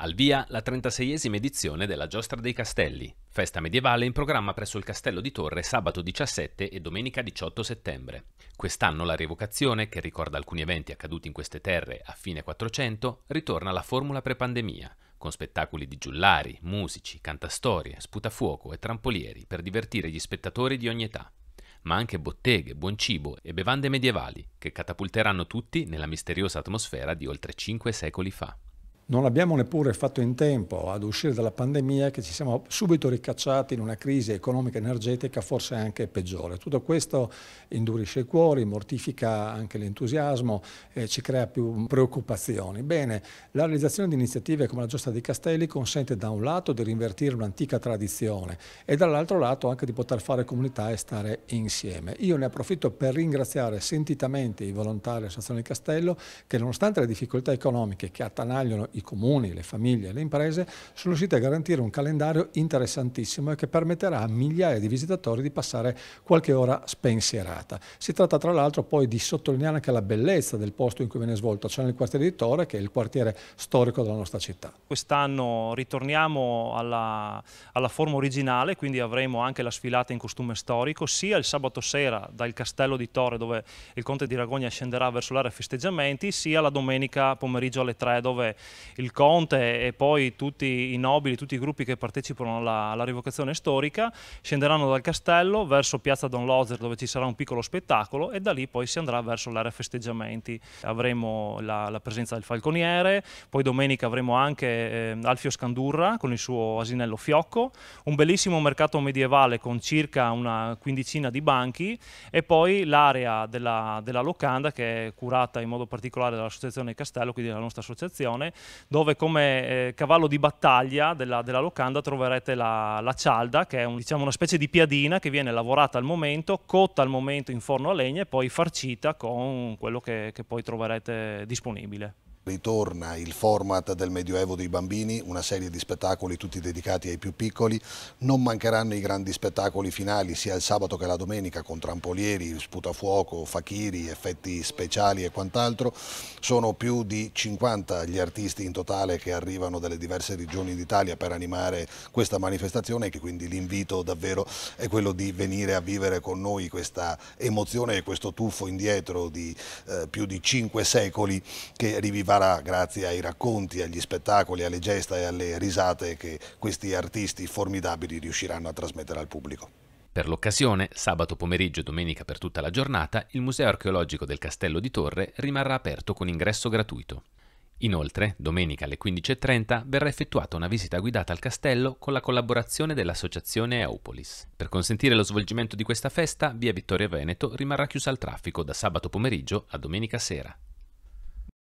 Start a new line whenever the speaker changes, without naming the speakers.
Al via la 36esima edizione della Giostra dei Castelli, festa medievale in programma presso il Castello di Torre sabato 17 e domenica 18 settembre. Quest'anno la rievocazione, che ricorda alcuni eventi accaduti in queste terre a fine 400, ritorna alla formula pre-pandemia, con spettacoli di giullari, musici, cantastorie, sputafuoco e trampolieri per divertire gli spettatori di ogni età ma anche botteghe, buon cibo e bevande medievali, che catapulteranno tutti nella misteriosa atmosfera di oltre 5 secoli fa
non abbiamo neppure fatto in tempo ad uscire dalla pandemia che ci siamo subito ricacciati in una crisi economica e energetica forse anche peggiore. Tutto questo indurisce i cuori, mortifica anche l'entusiasmo e ci crea più preoccupazioni. Bene, la realizzazione di iniziative come la Giostra di Castelli consente da un lato di rinvertire un'antica tradizione e dall'altro lato anche di poter fare comunità e stare insieme. Io ne approfitto per ringraziare sentitamente i volontari della dell'Associazione di Castello che nonostante le difficoltà economiche che attanagliano i comuni, le famiglie e le imprese sono riusciti a garantire un calendario interessantissimo e che permetterà a migliaia di visitatori di passare qualche ora spensierata. Si tratta tra l'altro poi di sottolineare anche la bellezza del posto in cui viene svolto, cioè nel quartiere di Torre che è il quartiere storico della nostra città.
Quest'anno ritorniamo alla, alla forma originale, quindi avremo anche la sfilata in costume storico, sia il sabato sera dal castello di Torre dove il conte di Ragogna scenderà verso l'area festeggiamenti, sia la domenica pomeriggio alle 3 dove il Conte e poi tutti i nobili, tutti i gruppi che partecipano alla, alla rivocazione storica, scenderanno dal castello verso Piazza Don Lozer dove ci sarà un piccolo spettacolo e da lì poi si andrà verso l'area festeggiamenti. Avremo la, la presenza del falconiere, poi domenica avremo anche eh, Alfio Scandurra con il suo asinello fiocco, un bellissimo mercato medievale con circa una quindicina di banchi e poi l'area della, della locanda che è curata in modo particolare dall'associazione Castello, quindi dalla nostra associazione, dove come eh, cavallo di battaglia della, della locanda troverete la, la, cialda, che è un, diciamo, una specie di piadina che viene lavorata al momento, cotta al momento in forno a legna e poi farcita con quello che, che poi troverete disponibile.
Ritorna il format del Medioevo dei bambini, una serie di spettacoli tutti dedicati ai più piccoli. Non mancheranno i grandi spettacoli finali sia il sabato che la domenica con trampolieri, sputafuoco, fakiri, effetti speciali e quant'altro. Sono più di 50 gli artisti in totale che arrivano dalle diverse regioni d'Italia per animare questa manifestazione che quindi l'invito davvero è quello di venire a vivere con noi questa emozione e questo tuffo indietro di eh, più di 5 secoli che rivivano Novara grazie ai racconti, agli spettacoli, alle gesta e alle risate che questi artisti formidabili riusciranno a trasmettere al pubblico.
Per l'occasione, sabato pomeriggio e domenica per tutta la giornata, il Museo archeologico del Castello di Torre rimarrà aperto con ingresso gratuito. Inoltre, domenica alle 15.30 verrà effettuata una visita guidata al castello con la collaborazione dell'associazione Eupolis. Per consentire lo svolgimento di questa festa, via Vittoria Veneto rimarrà chiusa al traffico da sabato pomeriggio a domenica sera.